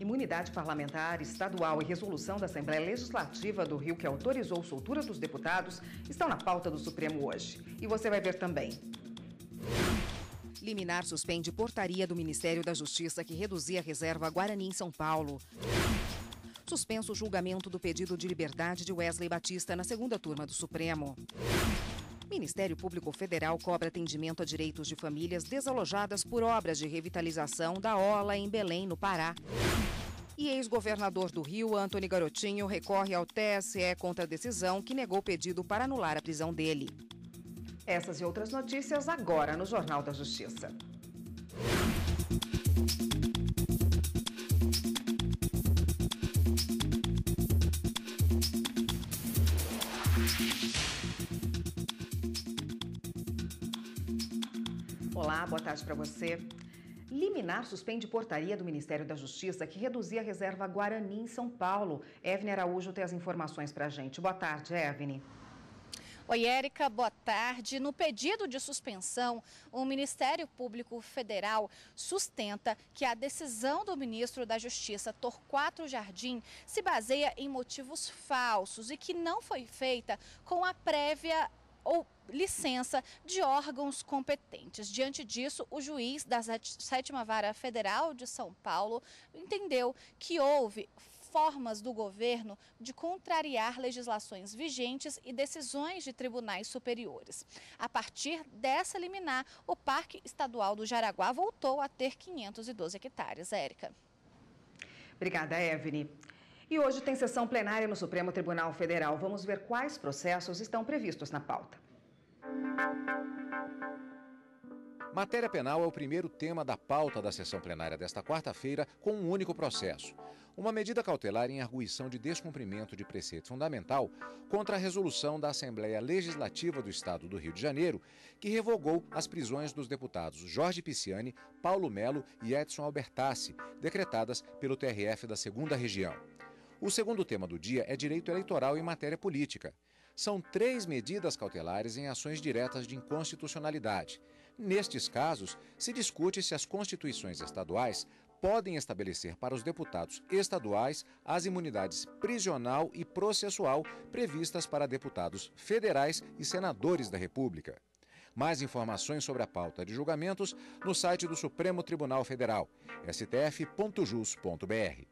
Imunidade parlamentar estadual e resolução da Assembleia Legislativa do Rio que autorizou soltura dos deputados estão na pauta do Supremo hoje. E você vai ver também. Liminar suspende portaria do Ministério da Justiça que reduzia a reserva Guarani em São Paulo. Suspenso o julgamento do pedido de liberdade de Wesley Batista na segunda turma do Supremo. Ministério Público Federal cobra atendimento a direitos de famílias desalojadas por obras de revitalização da Ola em Belém, no Pará. E ex-governador do Rio, Antônio Garotinho, recorre ao TSE contra a decisão que negou pedido para anular a prisão dele. Essas e outras notícias agora no Jornal da Justiça. Olá, boa tarde para você. Liminar suspende portaria do Ministério da Justiça que reduzia a reserva Guarani em São Paulo. Evne Araújo tem as informações para a gente. Boa tarde, Evne. Oi, Érica, boa tarde. No pedido de suspensão, o Ministério Público Federal sustenta que a decisão do ministro da Justiça, Torquato Jardim, se baseia em motivos falsos e que não foi feita com a prévia ou licença de órgãos competentes. Diante disso, o juiz da Sétima Vara Federal de São Paulo entendeu que houve formas do governo de contrariar legislações vigentes e decisões de tribunais superiores. A partir dessa liminar, o Parque Estadual do Jaraguá voltou a ter 512 hectares. Érica. Obrigada, Evelyn. E hoje tem sessão plenária no Supremo Tribunal Federal. Vamos ver quais processos estão previstos na pauta. Matéria penal é o primeiro tema da pauta da sessão plenária desta quarta-feira, com um único processo. Uma medida cautelar em arguição de descumprimento de preceito fundamental contra a resolução da Assembleia Legislativa do Estado do Rio de Janeiro, que revogou as prisões dos deputados Jorge Pisciani, Paulo Melo e Edson Albertassi, decretadas pelo TRF da Segunda Região. O segundo tema do dia é direito eleitoral e matéria política. São três medidas cautelares em ações diretas de inconstitucionalidade. Nestes casos, se discute se as constituições estaduais podem estabelecer para os deputados estaduais as imunidades prisional e processual previstas para deputados federais e senadores da República. Mais informações sobre a pauta de julgamentos no site do Supremo Tribunal Federal, stf.jus.br.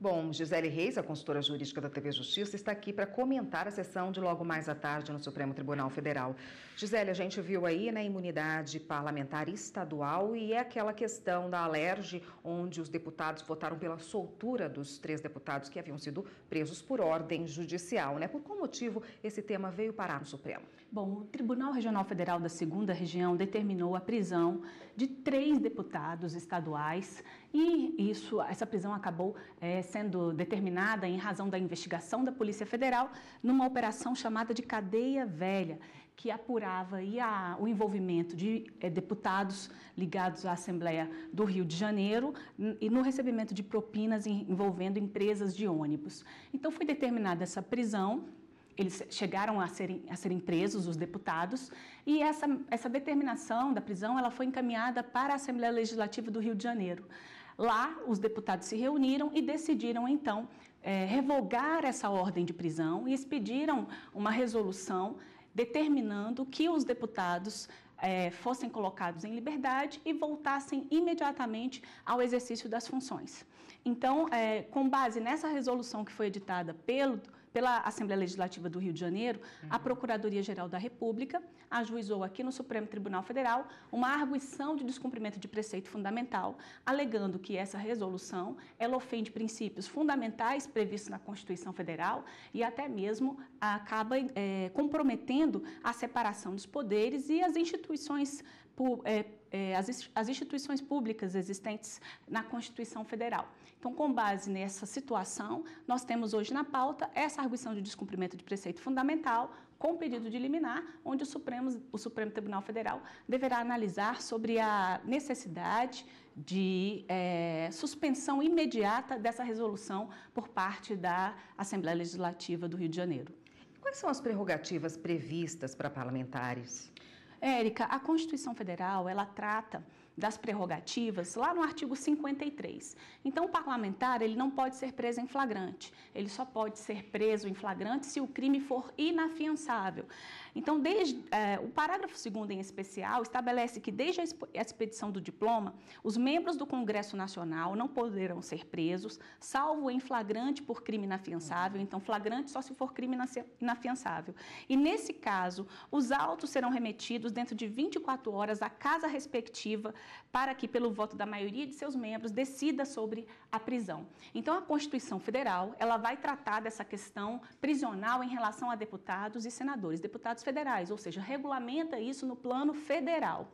Bom, Gisele Reis, a consultora jurídica da TV Justiça, está aqui para comentar a sessão de logo mais à tarde no Supremo Tribunal Federal. Gisele, a gente viu aí na né, imunidade parlamentar estadual e é aquela questão da alerge, onde os deputados votaram pela soltura dos três deputados que haviam sido presos por ordem judicial, né? Por qual motivo esse tema veio parar no Supremo? Bom, o Tribunal Regional Federal da Segunda Região determinou a prisão de três deputados estaduais e isso, essa prisão acabou é, sendo determinada em razão da investigação da Polícia Federal numa operação chamada de Cadeia Velha, que apurava a, o envolvimento de é, deputados ligados à Assembleia do Rio de Janeiro e no recebimento de propinas envolvendo empresas de ônibus. Então, foi determinada essa prisão eles chegaram a serem, a serem presos, os deputados, e essa, essa determinação da prisão ela foi encaminhada para a Assembleia Legislativa do Rio de Janeiro. Lá, os deputados se reuniram e decidiram, então, é, revogar essa ordem de prisão e expediram uma resolução determinando que os deputados é, fossem colocados em liberdade e voltassem imediatamente ao exercício das funções. Então, é, com base nessa resolução que foi editada pelo pela Assembleia Legislativa do Rio de Janeiro, uhum. a Procuradoria-Geral da República ajuizou aqui no Supremo Tribunal Federal uma arguição de descumprimento de preceito fundamental, alegando que essa resolução ela ofende princípios fundamentais previstos na Constituição Federal e até mesmo acaba é, comprometendo a separação dos poderes e as instituições públicas. é, eh, é, as, as instituições públicas existentes na Constituição Federal. Então, com base nessa situação, nós temos hoje na pauta essa arguição de descumprimento de preceito fundamental com pedido de liminar, onde o Supremo, o Supremo Tribunal Federal deverá analisar sobre a necessidade de é, suspensão imediata dessa resolução por parte da Assembleia Legislativa do Rio de Janeiro. Quais são as prerrogativas previstas para parlamentares? Érica, a Constituição Federal, ela trata das prerrogativas lá no artigo 53. Então, o parlamentar ele não pode ser preso em flagrante. Ele só pode ser preso em flagrante se o crime for inafiançável. Então, desde é, o parágrafo 2 em especial estabelece que desde a expedição do diploma, os membros do Congresso Nacional não poderão ser presos, salvo em flagrante por crime inafiançável. Então, flagrante só se for crime inafiançável. E nesse caso, os autos serão remetidos dentro de 24 horas à casa respectiva para que, pelo voto da maioria de seus membros, decida sobre a prisão. Então, a Constituição Federal ela vai tratar dessa questão prisional em relação a deputados e senadores, deputados federais, ou seja, regulamenta isso no plano federal.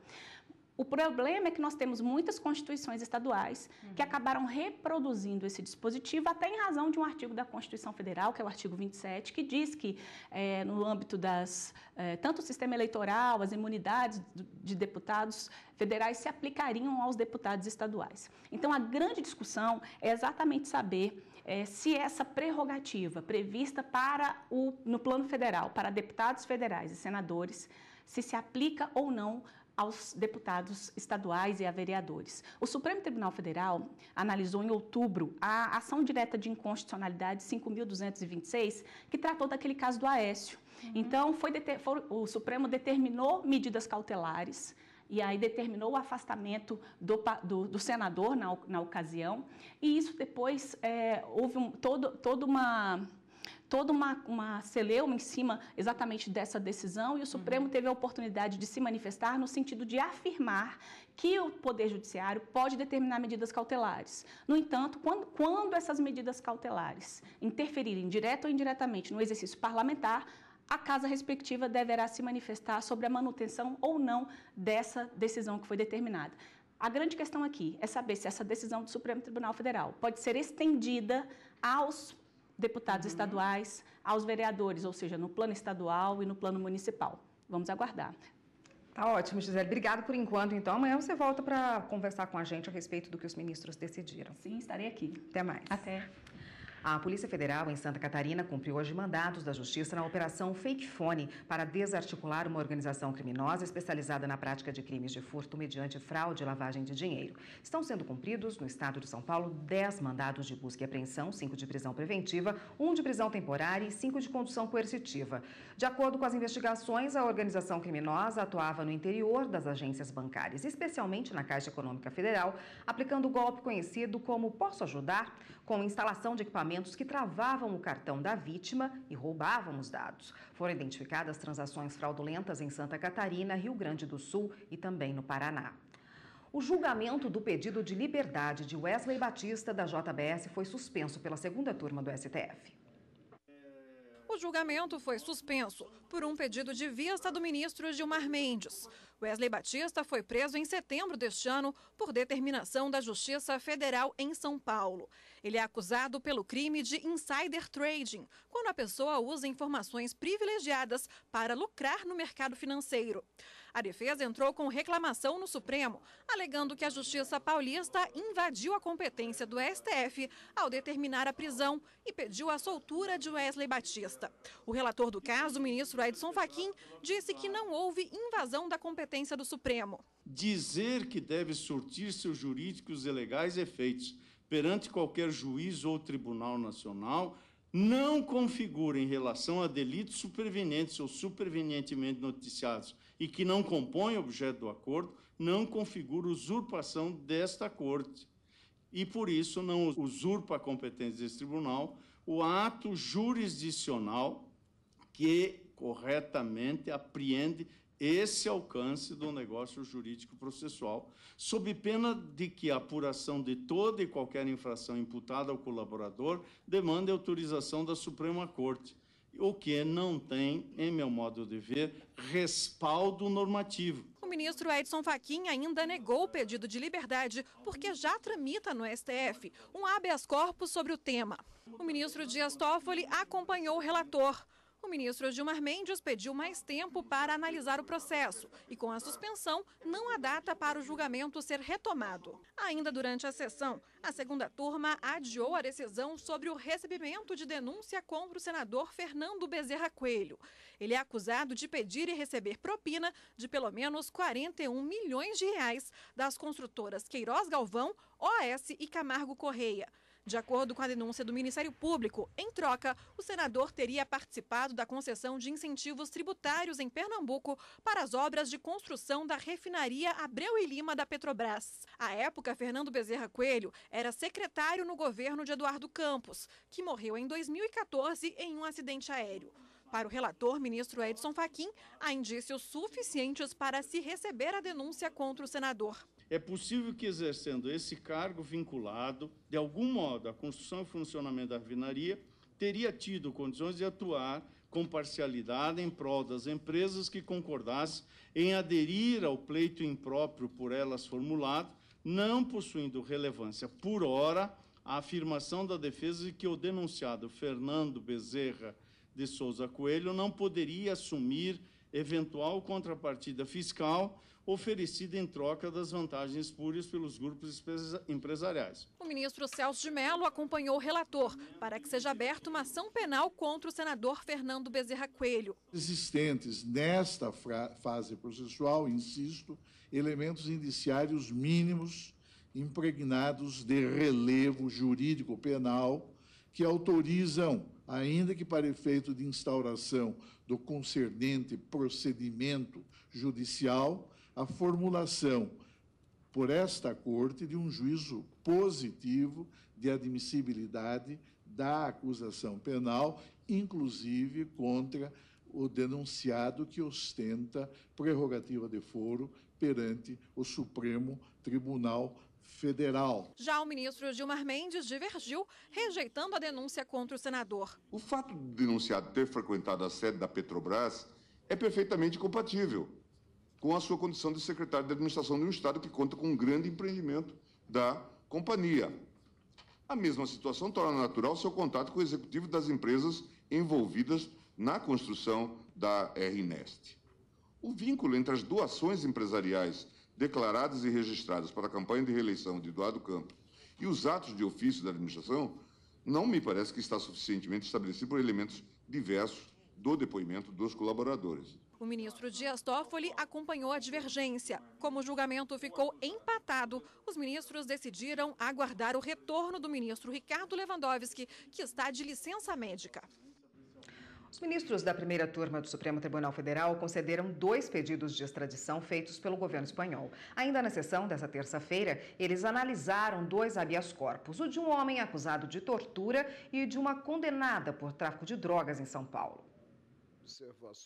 O problema é que nós temos muitas constituições estaduais uhum. que acabaram reproduzindo esse dispositivo, até em razão de um artigo da Constituição Federal, que é o artigo 27, que diz que, é, no âmbito das. É, tanto o sistema eleitoral, as imunidades de deputados federais se aplicariam aos deputados estaduais. Então, a grande discussão é exatamente saber é, se essa prerrogativa prevista para o, no plano federal, para deputados federais e senadores, se se aplica ou não aos deputados estaduais e a vereadores. O Supremo Tribunal Federal analisou em outubro a ação direta de inconstitucionalidade 5.226, que tratou daquele caso do Aécio. Uhum. Então, foi, foi, o Supremo determinou medidas cautelares e aí determinou o afastamento do, do, do senador na, na, ocasião. E isso depois é, houve um, todo, toda uma toda uma, uma celeuma em cima exatamente dessa decisão e o Supremo uhum. teve a oportunidade de se manifestar no sentido de afirmar que o Poder Judiciário pode determinar medidas cautelares. No entanto, quando, quando essas medidas cautelares interferirem direta ou indiretamente no exercício parlamentar, a casa respectiva deverá se manifestar sobre a manutenção ou não dessa decisão que foi determinada. A grande questão aqui é saber se essa decisão do Supremo Tribunal Federal pode ser estendida aos deputados uhum. estaduais, aos vereadores, ou seja, no plano estadual e no plano municipal. Vamos aguardar. Tá ótimo, Gisele. Obrigado por enquanto. Então, amanhã você volta para conversar com a gente a respeito do que os ministros decidiram. Sim, estarei aqui. Até mais. Até. A Polícia Federal em Santa Catarina cumpriu hoje mandados da Justiça na Operação Fake Fone para desarticular uma organização criminosa especializada na prática de crimes de furto mediante fraude e lavagem de dinheiro. Estão sendo cumpridos no estado de São Paulo 10 mandados de busca e apreensão, 5 de prisão preventiva, 1 um de prisão temporária e 5 de condução coercitiva. De acordo com as investigações, a organização criminosa atuava no interior das agências bancárias, especialmente na Caixa Econômica Federal, aplicando o golpe conhecido como Posso Ajudar? com instalação de equipamentos que travavam o cartão da vítima e roubavam os dados. Foram identificadas transações fraudulentas em Santa Catarina, Rio Grande do Sul e também no Paraná. O julgamento do pedido de liberdade de Wesley Batista da JBS foi suspenso pela segunda turma do STF. O julgamento foi suspenso por um pedido de vista do ministro Gilmar Mendes. Wesley Batista foi preso em setembro deste ano por determinação da Justiça Federal em São Paulo. Ele é acusado pelo crime de insider trading, quando a pessoa usa informações privilegiadas para lucrar no mercado financeiro. A defesa entrou com reclamação no Supremo, alegando que a Justiça Paulista invadiu a competência do STF ao determinar a prisão e pediu a soltura de Wesley Batista. O relator do caso, o ministro Edson Fachin, disse que não houve invasão da competência competência do Supremo. Dizer que deve surtir seus jurídicos e legais efeitos perante qualquer juiz ou tribunal nacional não configura em relação a delitos supervenientes ou supervenientemente noticiados e que não compõem objeto do acordo, não configura usurpação desta Corte. E por isso não usurpa a competência desse tribunal o ato jurisdicional que corretamente apreende esse alcance do negócio jurídico processual, sob pena de que a apuração de toda e qualquer infração imputada ao colaborador demande autorização da Suprema Corte, o que não tem, em meu modo de ver, respaldo normativo. O ministro Edson Fachin ainda negou o pedido de liberdade porque já tramita no STF um habeas corpus sobre o tema. O ministro Dias Toffoli acompanhou o relator. O ministro Gilmar Mendes pediu mais tempo para analisar o processo e, com a suspensão, não há data para o julgamento ser retomado. Ainda durante a sessão, a segunda turma adiou a decisão sobre o recebimento de denúncia contra o senador Fernando Bezerra Coelho. Ele é acusado de pedir e receber propina de pelo menos 41 milhões de reais das construtoras Queiroz Galvão, OS e Camargo Correia. De acordo com a denúncia do Ministério Público, em troca, o senador teria participado da concessão de incentivos tributários em Pernambuco para as obras de construção da refinaria Abreu e Lima da Petrobras. À época, Fernando Bezerra Coelho era secretário no governo de Eduardo Campos, que morreu em 2014 em um acidente aéreo. Para o relator, ministro Edson Fachin, há indícios suficientes para se receber a denúncia contra o senador. É possível que, exercendo esse cargo vinculado, de algum modo, à construção e funcionamento da refinaria, teria tido condições de atuar com parcialidade em prol das empresas que concordassem em aderir ao pleito impróprio por elas formulado, não possuindo relevância por hora a afirmação da defesa de que o denunciado Fernando Bezerra de Souza Coelho não poderia assumir eventual contrapartida fiscal oferecida em troca das vantagens espúrias pelos grupos empresariais. O ministro Celso de Mello acompanhou o relator para que seja aberta uma ação penal contra o senador Fernando Bezerra Coelho. Existentes nesta fase processual, insisto, elementos indiciários mínimos impregnados de relevo jurídico penal que autorizam, ainda que para efeito de instauração do concernente procedimento judicial, a formulação por esta Corte de um juízo positivo de admissibilidade da acusação penal, inclusive contra o denunciado que ostenta prerrogativa de foro perante o Supremo Tribunal Federal. Já o ministro Gilmar Mendes divergiu, rejeitando a denúncia contra o senador. O fato do denunciado ter frequentado a sede da Petrobras é perfeitamente compatível com a sua condição de secretário de administração de um Estado que conta com um grande empreendimento da companhia. A mesma situação torna natural seu contato com o executivo das empresas envolvidas na construção da RNest. O vínculo entre as doações empresariais declaradas e registradas para a campanha de reeleição de Eduardo Campos e os atos de ofício da administração não me parece que está suficientemente estabelecido por elementos diversos do depoimento dos colaboradores. O ministro Dias Toffoli acompanhou a divergência. Como o julgamento ficou empatado, os ministros decidiram aguardar o retorno do ministro Ricardo Lewandowski, que está de licença médica. Os ministros da primeira turma do Supremo Tribunal Federal concederam dois pedidos de extradição feitos pelo governo espanhol. Ainda na sessão dessa terça-feira, eles analisaram dois habeas corpus: o de um homem acusado de tortura e de uma condenada por tráfico de drogas em São Paulo.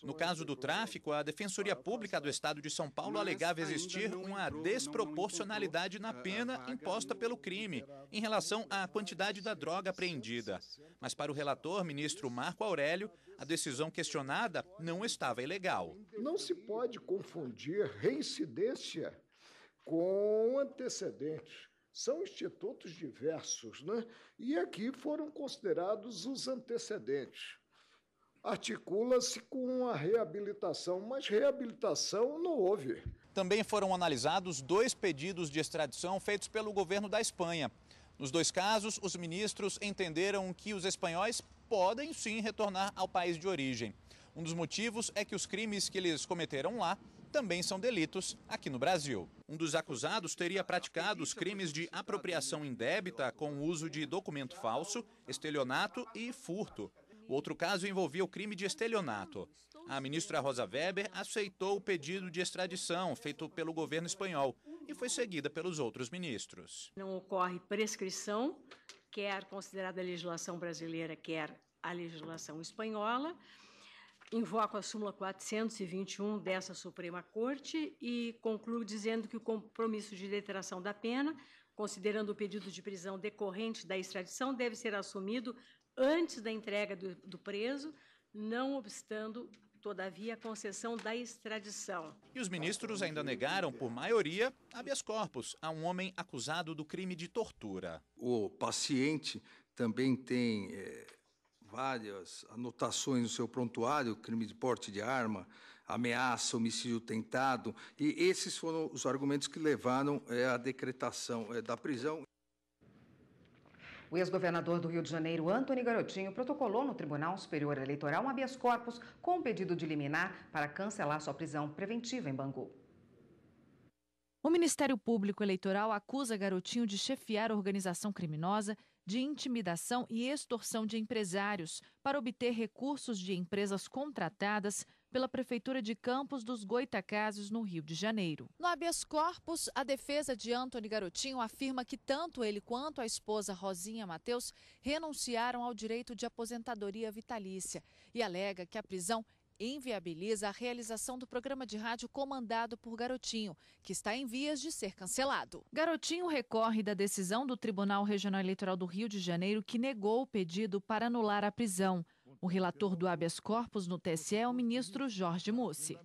No caso do tráfico, a Defensoria Pública do Estado de São Paulo alegava existir uma desproporcionalidade na pena imposta pelo crime em relação à quantidade da droga apreendida. Mas para o relator, ministro Marco Aurélio, a decisão questionada não estava ilegal. Não se pode confundir reincidência com antecedentes. são institutos diversos, né? E aqui foram considerados os antecedentes articula-se com a reabilitação, mas reabilitação não houve. Também foram analisados dois pedidos de extradição feitos pelo governo da Espanha. Nos dois casos, os ministros entenderam que os espanhóis podem sim retornar ao país de origem. Um dos motivos é que os crimes que eles cometeram lá também são delitos aqui no Brasil. Um dos acusados teria praticado os crimes de apropriação indébita com o uso de documento falso, estelionato e furto. O outro caso envolvia o crime de estelionato. A ministra Rosa Weber aceitou o pedido de extradição feito pelo governo espanhol e foi seguida pelos outros ministros. Não ocorre prescrição, quer considerada a legislação brasileira, quer a legislação espanhola. Invoco a súmula 421 dessa Suprema Corte e concluo dizendo que o compromisso de deteração da pena, considerando o pedido de prisão decorrente da extradição, deve ser assumido antes da entrega do, do preso, não obstando todavia, a concessão da extradição. E os ministros ainda negaram, por maioria, habeas corpus a um homem acusado do crime de tortura. O paciente também tem é, várias anotações no seu prontuário: crime de porte de arma, ameaça, homicídio tentado. E esses foram os argumentos que levaram é, à decretação é, da prisão. O ex-governador do Rio de Janeiro, Antônio Garotinho, protocolou no Tribunal Superior Eleitoral um habeas corpus com um pedido de liminar para cancelar sua prisão preventiva em Bangu. O Ministério Público Eleitoral acusa Garotinho de chefiar organização criminosa, de intimidação e extorsão de empresários para obter recursos de empresas contratadas pela Prefeitura de Campos dos Goitacazes, no Rio de Janeiro. No habeas corpus, a defesa de Antônio Garotinho afirma que tanto ele quanto a esposa Rosinha Mateus renunciaram ao direito de aposentadoria vitalícia e alega que a prisão inviabiliza a realização do programa de rádio comandado por Garotinho, que está em vias de ser cancelado. Garotinho recorre da decisão do Tribunal Regional Eleitoral do Rio de Janeiro, que negou o pedido para anular a prisão. O relator do habeas corpus no TSE é o ministro Jorge Mussi.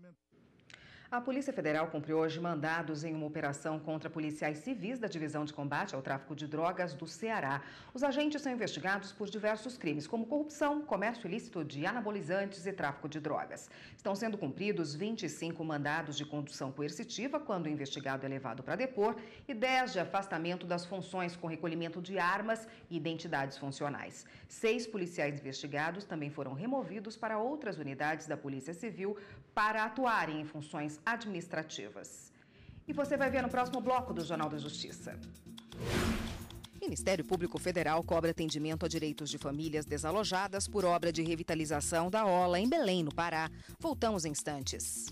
A Polícia Federal cumpriu hoje mandados em uma operação contra policiais civis da Divisão de Combate ao Tráfico de Drogas do Ceará. Os agentes são investigados por diversos crimes, como corrupção, comércio ilícito de anabolizantes e tráfico de drogas. Estão sendo cumpridos 25 mandados de condução coercitiva quando o investigado é levado para depor e 10 de afastamento das funções com recolhimento de armas e identidades funcionais. Seis policiais investigados também foram removidos para outras unidades da Polícia Civil para atuarem em funções administrativas. E você vai ver no próximo bloco do Jornal da Justiça. Ministério Público Federal cobra atendimento a direitos de famílias desalojadas por obra de revitalização da Ola em Belém, no Pará. Voltamos em instantes.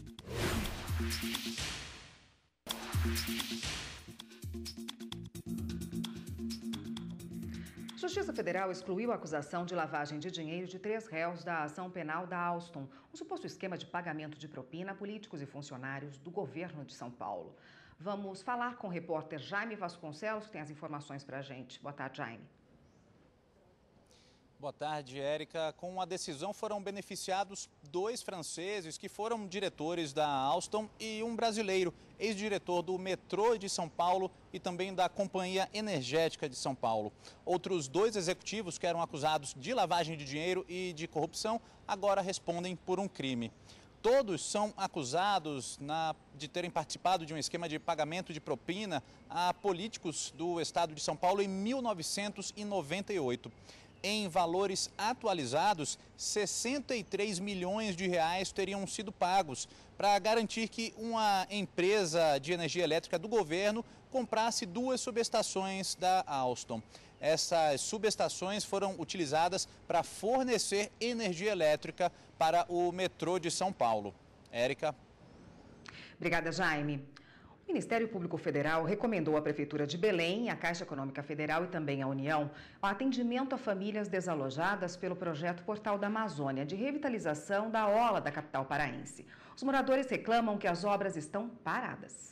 Justiça Federal excluiu a acusação de lavagem de dinheiro de três réus da ação penal da Alstom, um suposto esquema de pagamento de propina a políticos e funcionários do governo de São Paulo. Vamos falar com o repórter Jaime Vasconcelos, que tem as informações para a gente. Boa tarde, Jaime. Boa tarde, Érica. Com a decisão foram beneficiados dois franceses que foram diretores da Alstom e um brasileiro, ex-diretor do metrô de São Paulo e também da Companhia Energética de São Paulo. Outros dois executivos que eram acusados de lavagem de dinheiro e de corrupção agora respondem por um crime. Todos são acusados na, de terem participado de um esquema de pagamento de propina a políticos do estado de São Paulo em 1998. Em valores atualizados, 63 milhões de reais teriam sido pagos para garantir que uma empresa de energia elétrica do governo comprasse duas subestações da Alstom. Essas subestações foram utilizadas para fornecer energia elétrica para o metrô de São Paulo. Érica. Obrigada, Jaime. O Ministério Público Federal recomendou à Prefeitura de Belém, à Caixa Econômica Federal e também à União o atendimento a famílias desalojadas pelo projeto Portal da Amazônia de revitalização da Ola da capital paraense. Os moradores reclamam que as obras estão paradas.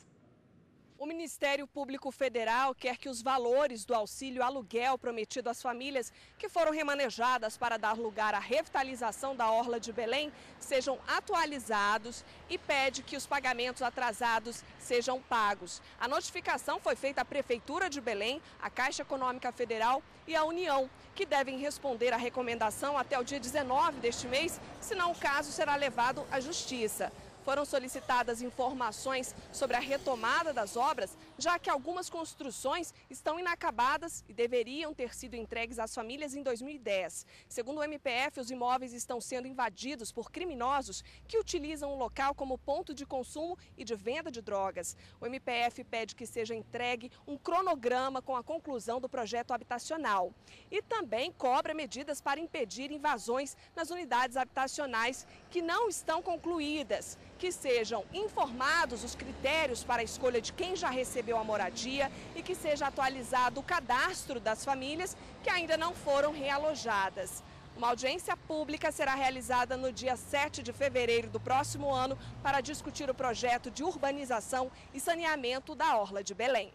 O Ministério Público Federal quer que os valores do auxílio aluguel prometido às famílias que foram remanejadas para dar lugar à revitalização da Orla de Belém sejam atualizados e pede que os pagamentos atrasados sejam pagos. A notificação foi feita à Prefeitura de Belém, à Caixa Econômica Federal e à União, que devem responder à recomendação até o dia 19 deste mês, senão o caso será levado à Justiça foram solicitadas informações sobre a retomada das obras já que algumas construções estão inacabadas e deveriam ter sido entregues às famílias em 2010. Segundo o MPF, os imóveis estão sendo invadidos por criminosos que utilizam o local como ponto de consumo e de venda de drogas. O MPF pede que seja entregue um cronograma com a conclusão do projeto habitacional e também cobra medidas para impedir invasões nas unidades habitacionais que não estão concluídas, que sejam informados os critérios para a escolha de quem já recebeu recebeu a moradia e que seja atualizado o cadastro das famílias que ainda não foram realojadas. Uma audiência pública será realizada no dia 7 de fevereiro do próximo ano para discutir o projeto de urbanização e saneamento da Orla de Belém.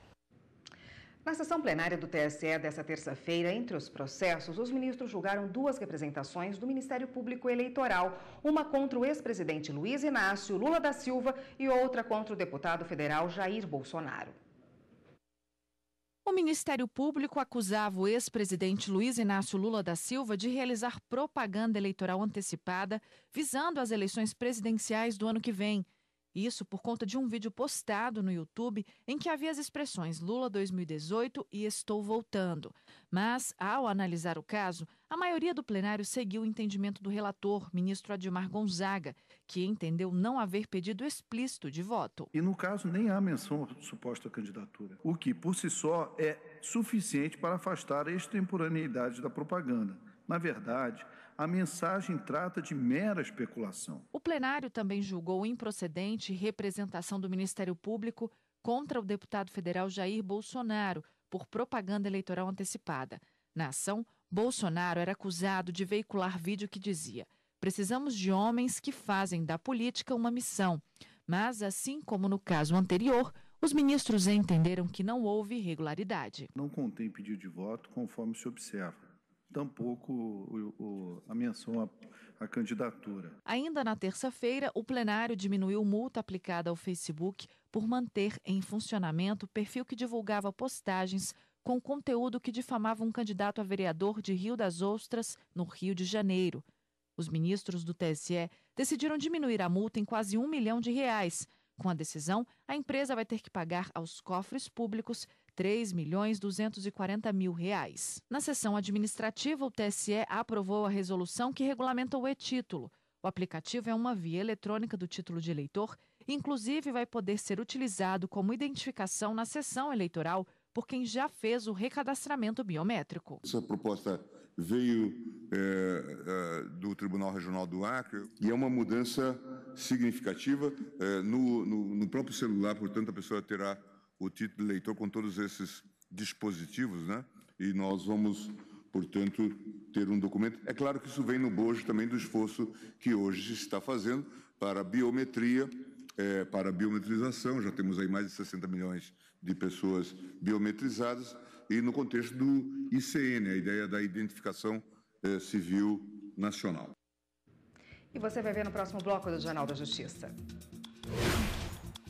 Na sessão plenária do TSE desta terça-feira, entre os processos, os ministros julgaram duas representações do Ministério Público Eleitoral, uma contra o ex-presidente Luiz Inácio Lula da Silva e outra contra o deputado federal Jair Bolsonaro. Ministério Público acusava o ex-presidente Luiz Inácio Lula da Silva de realizar propaganda eleitoral antecipada visando as eleições presidenciais do ano que vem. Isso por conta de um vídeo postado no YouTube em que havia as expressões Lula 2018 e Estou Voltando. Mas, ao analisar o caso, a maioria do plenário seguiu o entendimento do relator, ministro Admar Gonzaga, que entendeu não haver pedido explícito de voto. E no caso, nem há menção à suposta candidatura, o que, por si só, é suficiente para afastar a extemporaneidade da propaganda. Na verdade, a mensagem trata de mera especulação. O plenário também julgou improcedente representação do Ministério Público contra o deputado federal Jair Bolsonaro por propaganda eleitoral antecipada. Na ação, Bolsonaro era acusado de veicular vídeo que dizia: Precisamos de homens que fazem da política uma missão. Mas, assim como no caso anterior, os ministros entenderam que não houve irregularidade. Não contém pedido de voto, conforme se observa tampouco o, o, a candidatura. Ainda na terça-feira, o plenário diminuiu multa aplicada ao Facebook por manter em funcionamento perfil que divulgava postagens com conteúdo que difamava um candidato a vereador de Rio das Ostras, no Rio de Janeiro. Os ministros do TSE decidiram diminuir a multa em quase um milhão de reais. Com a decisão, a empresa vai ter que pagar aos cofres públicos 3 milhões 240 mil reais. Na sessão administrativa, o TSE aprovou a resolução que regulamenta o e-título. O aplicativo é uma via eletrônica do título de eleitor, inclusive vai poder ser utilizado como identificação na sessão eleitoral por quem já fez o recadastramento biométrico. Essa proposta veio é, é, do Tribunal Regional do Acre e é uma mudança significativa. É, no, no, no próprio celular, portanto, a pessoa terá o título leitor com todos esses dispositivos, né? E nós vamos, portanto, ter um documento. É claro que isso vem no bojo também do esforço que hoje se está fazendo para a biometria, é, para a biometrização. Já temos aí mais de 60 milhões de pessoas biometrizadas e no contexto do ICN, a ideia da identificação é, civil nacional. E você vai ver no próximo bloco do Jornal da Justiça.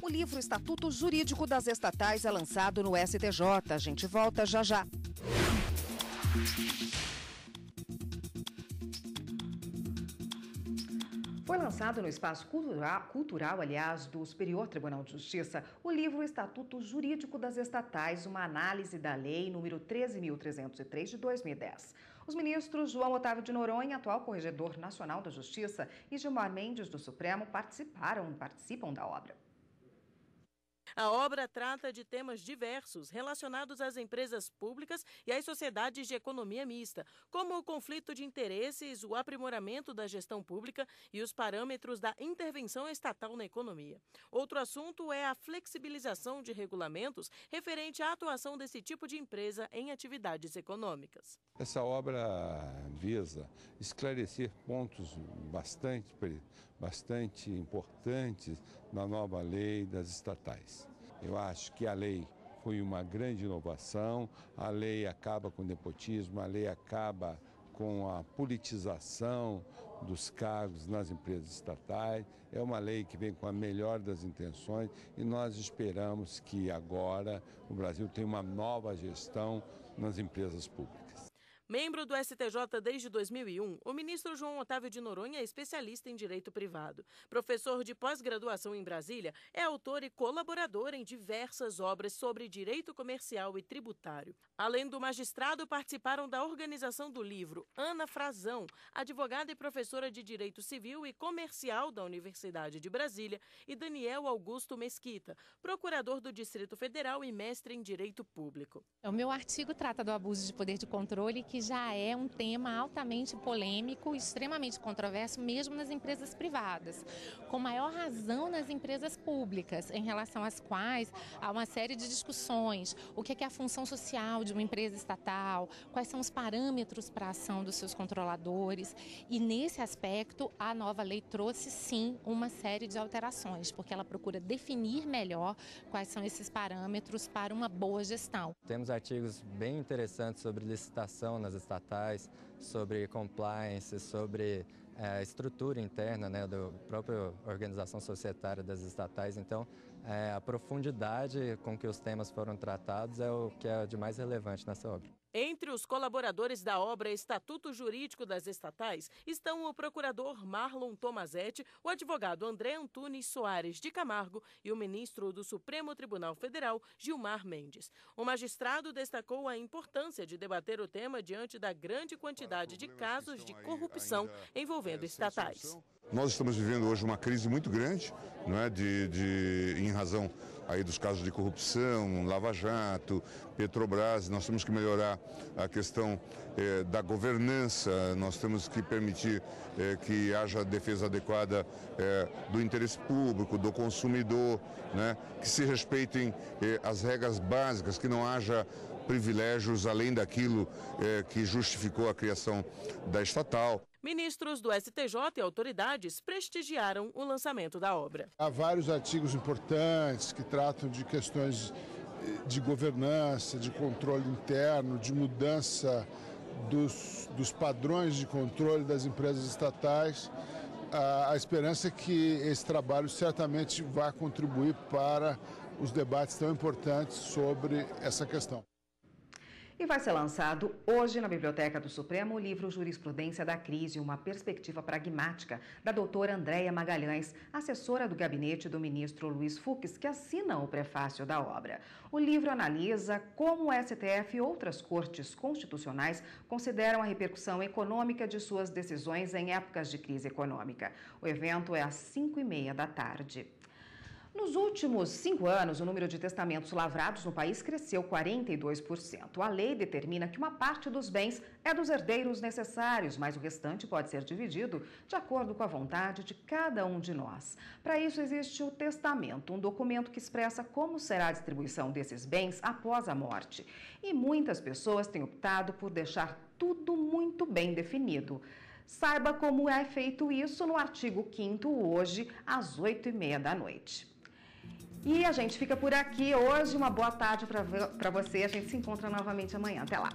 O livro Estatuto Jurídico das Estatais é lançado no STJ. A gente volta já já. Foi lançado no espaço cultural, cultural, aliás, do Superior Tribunal de Justiça, o livro Estatuto Jurídico das Estatais, uma análise da lei número 13.303 de 2010. Os ministros João Otávio de Noronha, atual corregedor nacional da Justiça, e Gilmar Mendes do Supremo participaram, participam da obra. A obra trata de temas diversos relacionados às empresas públicas e às sociedades de economia mista, como o conflito de interesses, o aprimoramento da gestão pública e os parâmetros da intervenção estatal na economia. Outro assunto é a flexibilização de regulamentos referente à atuação desse tipo de empresa em atividades econômicas. Essa obra visa esclarecer pontos bastante bastante importantes na nova lei das estatais. Eu acho que a lei foi uma grande inovação, a lei acaba com o nepotismo, a lei acaba com a politização dos cargos nas empresas estatais. É uma lei que vem com a melhor das intenções e nós esperamos que agora o Brasil tenha uma nova gestão nas empresas públicas. Membro do STJ desde 2001, o ministro João Otávio de Noronha é especialista em direito privado. Professor de pós-graduação em Brasília, é autor e colaborador em diversas obras sobre direito comercial e tributário. Além do magistrado, participaram da organização do livro Ana Frazão, advogada e professora de direito civil e comercial da Universidade de Brasília, e Daniel Augusto Mesquita, procurador do Distrito Federal e mestre em direito público. É, o meu artigo trata do abuso de poder de controle que que já é um tema altamente polêmico, extremamente controverso, mesmo nas empresas privadas, com maior razão nas empresas públicas, em relação às quais há uma série de discussões: o que é, que é a função social de uma empresa estatal, quais são os parâmetros para a ação dos seus controladores. E nesse aspecto, a nova lei trouxe sim uma série de alterações, porque ela procura definir melhor quais são esses parâmetros para uma boa gestão. Temos artigos bem interessantes sobre licitação né, nas estatais, sobre compliance, sobre é, estrutura interna né, da própria organização societária das estatais. Então, é, a profundidade com que os temas foram tratados é o que é de mais relevante nessa obra. Entre os colaboradores da obra Estatuto Jurídico das Estatais estão o procurador Marlon Tomazetti, o advogado André Antunes Soares de Camargo e o ministro do Supremo Tribunal Federal, Gilmar Mendes. O magistrado destacou a importância de debater o tema diante da grande quantidade de casos de corrupção né, envolvendo estatais. Nós estamos vivendo hoje uma crise muito grande, não é, de, de em razão aí dos casos de corrupção, Lava Jato, Petrobras. Nós temos que melhorar a questão eh, da governança, nós temos que permitir eh, que haja defesa adequada eh, do interesse público, do consumidor, né? que se respeitem as regras básicas, que não haja privilégios além daquilo que justificou a criação da estatal. Ministros do STJ e autoridades prestigiaram o lançamento da obra. Há vários artigos importantes que tratam de questões eh, de governança, de controle interno, de mudança dos, dos padrões de controle das empresas estatais. A, a esperança é que esse trabalho certamente vá contribuir para os debates tão importantes sobre essa questão. E vai ser lançado hoje na Biblioteca do Supremo o livro Jurisprudência da Crise, uma perspectiva pragmática, da doutora Andréia Magalhães, assessora do gabinete do ministro Luiz Fux, que assina o prefácio da obra. O livro analisa como o STF e outras cortes constitucionais consideram a repercussão econômica de suas decisões em épocas de crise econômica. O evento é às 5 e meia da tarde. Nos últimos cinco anos, o número de testamentos lavrados no país cresceu 42%. A lei determina que uma parte dos bens é dos herdeiros necessários, mas o restante pode ser dividido de acordo com a vontade de cada um de nós. Para isso, existe o testamento, um documento que expressa como será a distribuição desses bens após a morte. E muitas pessoas têm optado por deixar tudo muito bem definido. Saiba como é feito isso no artigo 5 hoje, às 8h30 da noite. E a gente fica por aqui hoje. Uma boa tarde para você. A gente se encontra novamente amanhã. Até lá.